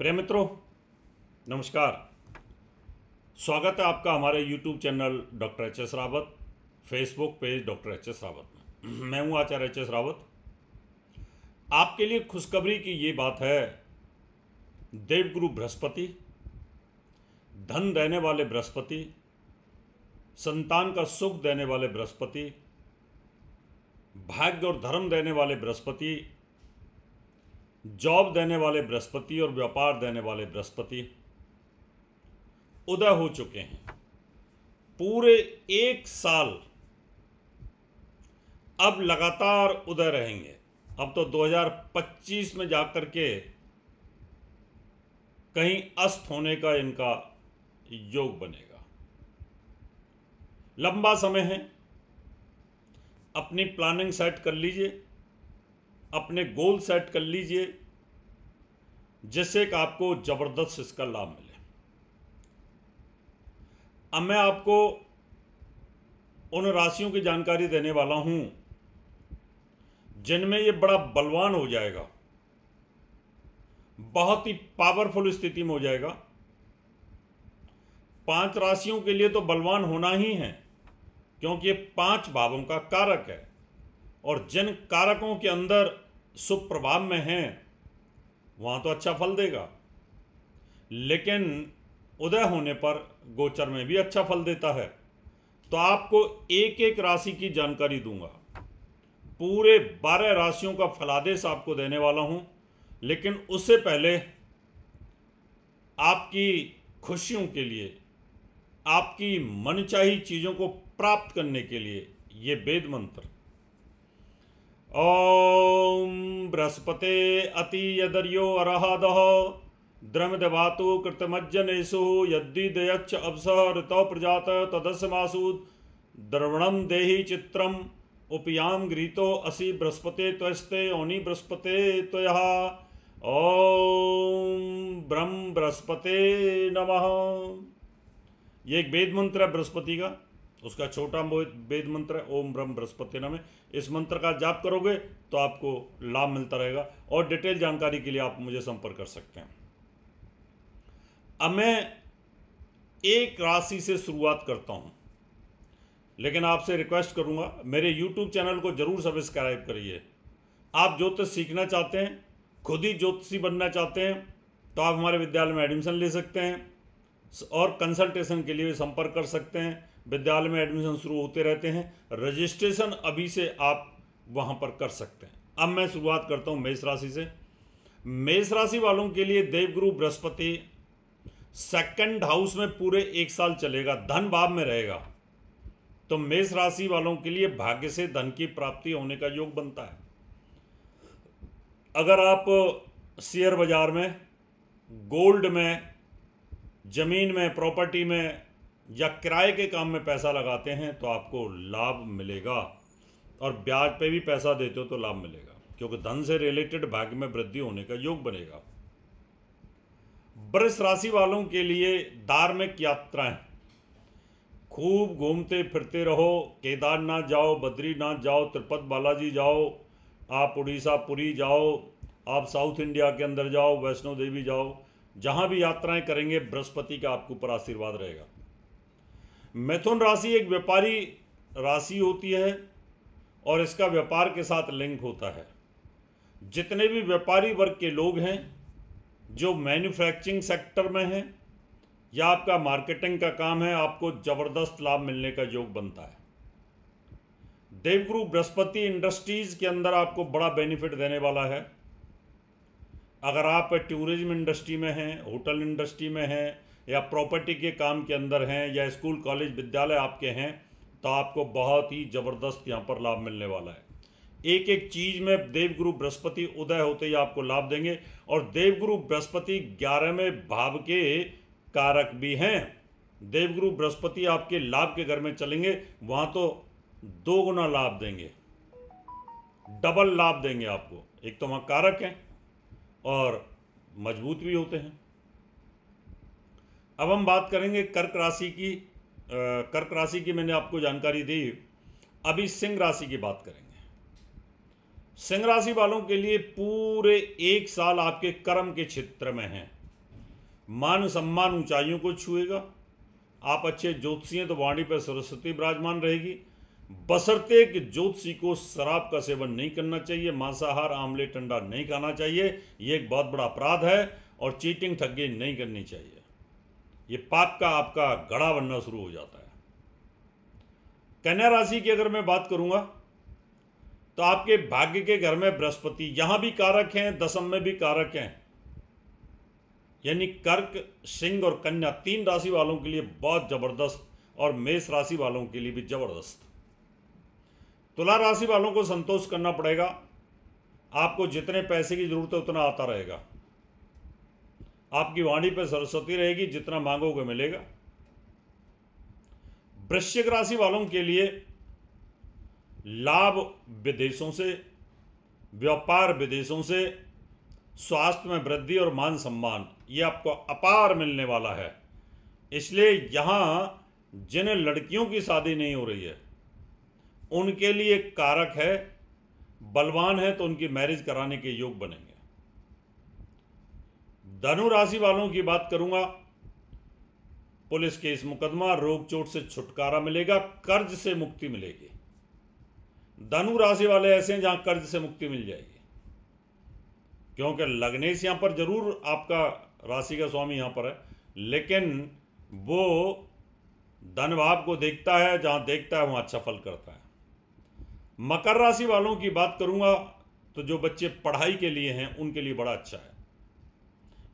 प्रिय मित्रों नमस्कार स्वागत है आपका हमारे YouTube channel doctor H S Rawat Facebook page doctor H S Rawat मैं हूं आचार्य एच एस रावत आपके लिए खुशखबरी की ये बात है देवगुरु बृहस्पति धन देने वाले बृहस्पति संतान का सुख देने वाले बृहस्पति भाग्य और धर्म देने वाले बृहस्पति जॉब देने वाले बृहस्पति और व्यापार देने वाले बृहस्पति उदय हो चुके हैं पूरे एक साल अब लगातार उदय रहेंगे अब तो 2025 में जाकर के कहीं अस्त होने का इनका योग बनेगा लंबा समय है अपनी प्लानिंग सेट कर लीजिए अपने गोल सेट कर लीजिए जिससे कि आपको ज़बरदस्त इसका लाभ मिले अब मैं आपको उन राशियों की जानकारी देने वाला हूं जिनमें ये बड़ा बलवान हो जाएगा बहुत ही पावरफुल स्थिति में हो जाएगा पांच राशियों के लिए तो बलवान होना ही है क्योंकि ये पांच भावों का कारक है और जिन कारकों के अंदर शुभ प्रभाव में हैं वहाँ तो अच्छा फल देगा लेकिन उदय होने पर गोचर में भी अच्छा फल देता है तो आपको एक एक राशि की जानकारी दूंगा पूरे बारह राशियों का फलादेश आपको देने वाला हूं लेकिन उससे पहले आपकी खुशियों के लिए आपकी मनचाही चीज़ों को प्राप्त करने के लिए ये वेद मंत्र ओम बृहस्पते अतियदर्यो अरहदः द्रमदवातु यदि यद्दिदयच्च अवस ऋत प्रजात तदस्मासु द्रवणं देहि चित्रम् उपयाम गृहीतो असि बृहस्पते त्वस्ते ओनि बृहस्पते त्वयः ओम ब्रह्म बृहस्पते नमः ये एक वेद मंत्र है बृहस्पति का उसका छोटा वेद मंत्र है ओम ब्रह्म बृहस्पति नाम है इस मंत्र का जाप करोगे तो आपको लाभ मिलता रहेगा और डिटेल जानकारी के लिए आप मुझे संपर्क कर सकते हैं अब मैं एक राशि से शुरुआत करता हूँ लेकिन आपसे रिक्वेस्ट करूँगा मेरे यूट्यूब चैनल को ज़रूर सब्सक्राइब करिए आप ज्योतिष सीखना चाहते हैं खुद ही ज्योतिषी बनना चाहते हैं तो आप हमारे विद्यालय में एडमिशन ले सकते हैं और कंसल्टेशन के लिए संपर्क कर सकते हैं विद्यालय में एडमिशन शुरू होते रहते हैं रजिस्ट्रेशन अभी से आप वहां पर कर सकते हैं अब मैं शुरुआत करता हूँ मेष राशि से मेष राशि वालों के लिए देवगुरु बृहस्पति सेकंड हाउस में पूरे एक साल चलेगा धन भाव में रहेगा तो मेष राशि वालों के लिए भाग्य से धन की प्राप्ति होने का योग बनता है अगर आप शेयर बाजार में गोल्ड में ज़मीन में प्रॉपर्टी में या किराए के काम में पैसा लगाते हैं तो आपको लाभ मिलेगा और ब्याज पे भी पैसा देते हो तो लाभ मिलेगा क्योंकि धन से रिलेटेड भाग्य में वृद्धि होने का योग बनेगा वृष राशि वालों के लिए धार्मिक यात्राएं खूब घूमते फिरते रहो केदारनाथ जाओ बद्रीनाथ जाओ त्रिपत बालाजी जाओ आप उड़ीसा पुरी जाओ आप साउथ इंडिया के अंदर जाओ वैष्णो देवी जाओ जहाँ भी यात्राएं करेंगे बृहस्पति का आपके ऊपर आशीर्वाद रहेगा मिथुन राशि एक व्यापारी राशि होती है और इसका व्यापार के साथ लिंक होता है जितने भी व्यापारी वर्ग के लोग हैं जो मैन्युफैक्चरिंग सेक्टर में हैं या आपका मार्केटिंग का काम है आपको ज़बरदस्त लाभ मिलने का योग बनता है देवगुरु बृहस्पति इंडस्ट्रीज़ के अंदर आपको बड़ा बेनिफिट देने वाला है अगर आप टूरिज्म इंडस्ट्री में हैं होटल इंडस्ट्री में हैं या प्रॉपर्टी के काम के अंदर हैं या स्कूल कॉलेज विद्यालय आपके हैं तो आपको बहुत ही ज़बरदस्त यहाँ पर लाभ मिलने वाला है एक एक चीज़ में देवगुरु बृहस्पति उदय होते ही आपको लाभ देंगे और देवगुरु बृहस्पति ग्यारहवें भाव के कारक भी हैं देवगुरु बृहस्पति आपके लाभ के घर में चलेंगे वहाँ तो दो गुना लाभ देंगे डबल लाभ देंगे आपको एक तो वहाँ कारक हैं और मजबूत भी होते हैं अब हम बात करेंगे कर्क राशि की कर्क राशि की मैंने आपको जानकारी दी अभी सिंह राशि की बात करेंगे सिंह राशि वालों के लिए पूरे एक साल आपके कर्म के क्षेत्र में है मान सम्मान ऊंचाइयों को छुएगा आप अच्छे ज्योतिषी हैं तो वाणी पर सरस्वती विराजमान रहेगी बसरते कि ज्योतिषी को शराब का सेवन नहीं करना चाहिए मांसाहार आमले ठंडा नहीं खाना चाहिए यह एक बहुत बड़ा अपराध है और चीटिंग ठगी नहीं करनी चाहिए ये पाप का आपका गड़ा बनना शुरू हो जाता है कन्या राशि की अगर मैं बात करूंगा तो आपके भाग्य के घर में बृहस्पति यहां भी कारक हैं दशम में भी कारक हैं यानी कर्क सिंह और कन्या तीन राशि वालों के लिए बहुत जबरदस्त और मेष राशि वालों के लिए भी जबरदस्त तुला राशि वालों को संतोष करना पड़ेगा आपको जितने पैसे की जरूरत है उतना आता रहेगा आपकी वाणी पर सरस्वती रहेगी जितना मांगोगे मिलेगा वृश्चिक राशि वालों के लिए लाभ विदेशों से व्यापार विदेशों से स्वास्थ्य में वृद्धि और मान सम्मान ये आपको अपार मिलने वाला है इसलिए यहाँ जिन लड़कियों की शादी नहीं हो रही है उनके लिए कारक है बलवान है तो उनकी मैरिज कराने के योग बनेंगे धनु राशि वालों की बात करूंगा पुलिस केस मुकदमा रोग चोट से छुटकारा मिलेगा कर्ज से मुक्ति मिलेगी धनु राशि वाले ऐसे हैं जहां कर्ज से मुक्ति मिल जाएगी क्योंकि लग्नेश यहां पर जरूर आपका राशि का स्वामी यहां पर है लेकिन वो धन भाव को देखता है जहां देखता है वहां अच्छा फल करता है मकर राशि वालों की बात करूंगा तो जो बच्चे पढ़ाई के लिए हैं उनके लिए बड़ा अच्छा है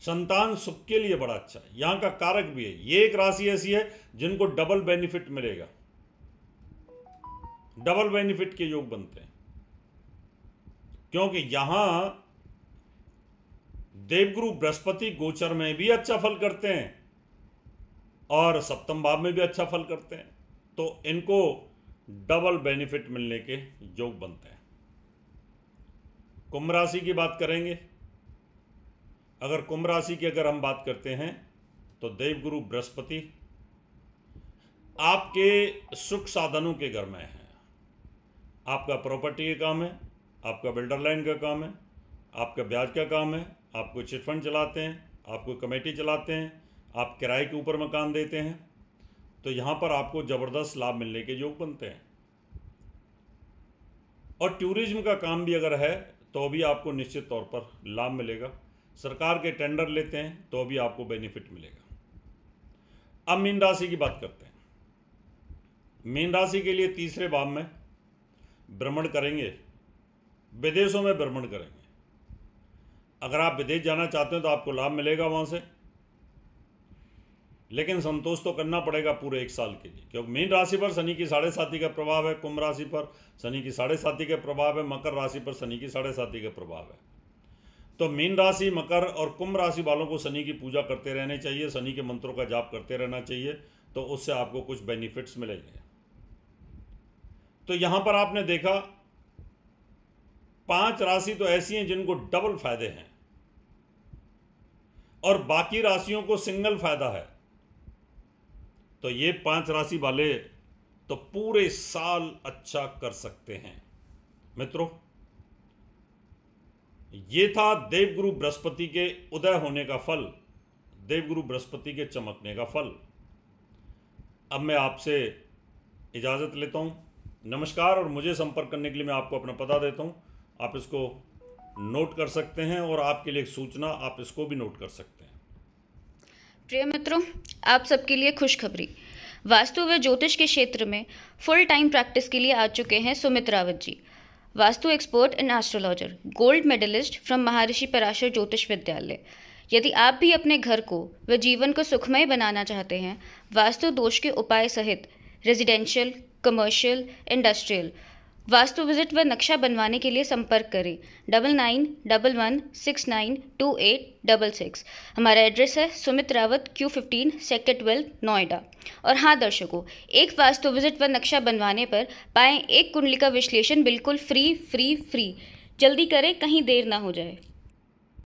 संतान सुख के लिए बड़ा अच्छा है यहां का कारक भी है ये एक राशि ऐसी है जिनको डबल बेनिफिट मिलेगा डबल बेनिफिट के योग बनते हैं क्योंकि यहां देवगुरु बृहस्पति गोचर में भी अच्छा फल करते हैं और सप्तम भाव में भी अच्छा फल करते हैं तो इनको डबल बेनिफिट मिलने के योग बनते हैं कुंभ राशि की बात करेंगे अगर कुंभ राशि की अगर हम बात करते हैं तो देवगुरु बृहस्पति आपके सुख साधनों के घर में है आपका प्रॉपर्टी का काम है आपका बिल्डर लाइन का काम है आपका ब्याज का काम है आपको चिटफंड चलाते हैं आपको कमेटी चलाते हैं आप किराए के ऊपर मकान देते हैं तो यहाँ पर आपको ज़बरदस्त लाभ मिलने के योग बनते हैं और टूरिज्म का काम भी अगर है तो भी आपको निश्चित तौर पर लाभ मिलेगा सरकार के टेंडर लेते हैं तो भी आपको बेनिफिट मिलेगा अब मीन राशि की बात करते हैं मीन राशि के लिए तीसरे भाव में भ्रमण करेंगे विदेशों में भ्रमण करेंगे अगर आप विदेश जाना चाहते हैं तो आपको लाभ मिलेगा वहां से लेकिन संतोष तो करना पड़ेगा पूरे एक साल के लिए क्योंकि मीन राशि पर शनि की साढ़े साथी का प्रभाव है कुंभ राशि पर शनि की साढ़े साथी का प्रभाव है मकर राशि पर शनि की साढ़े साथी का प्रभाव है तो मीन राशि मकर और कुंभ राशि वालों को शनि की पूजा करते रहने चाहिए शनि के मंत्रों का जाप करते रहना चाहिए तो उससे आपको कुछ बेनिफिट्स मिलेंगे तो यहां पर आपने देखा पांच राशि तो ऐसी हैं जिनको डबल फायदे हैं और बाकी राशियों को सिंगल फायदा है तो ये पांच राशि वाले तो पूरे साल अच्छा कर सकते हैं मित्रों ये था देवगुरु बृहस्पति के उदय होने का फल देवगुरु बृहस्पति के चमकने का फल अब मैं आपसे इजाज़त लेता हूँ नमस्कार और मुझे संपर्क करने के लिए मैं आपको अपना पता देता हूँ आप इसको नोट कर सकते हैं और आपके लिए एक सूचना आप इसको भी नोट कर सकते हैं प्रिय मित्रों आप सबके लिए खुशखबरी वास्तु व ज्योतिष के क्षेत्र में फुल टाइम प्रैक्टिस के लिए आ चुके हैं Sumit Rawat ji vastu expert and astrologer gold medalist from Maharshi Parashar ज्योतिष विद्यालय यदि आप भी अपने घर को व जीवन को सुखमय बनाना चाहते हैं वास्तु दोष के उपाय सहित residential commercial industrial vastu visit व नक्शा बनवाने के लिए संपर्क करें double nine double one six nine two eight double six हमारा एड्रेस है Sumit Rawat Q fifteen sector twelve Noida और हाँ दर्शकों एक वास्तु विजिट व नक्शा बनवाने पर पाएँ एक कुंडली का विश्लेषण बिल्कुल फ्री फ्री फ्री जल्दी करें कहीं देर ना हो जाए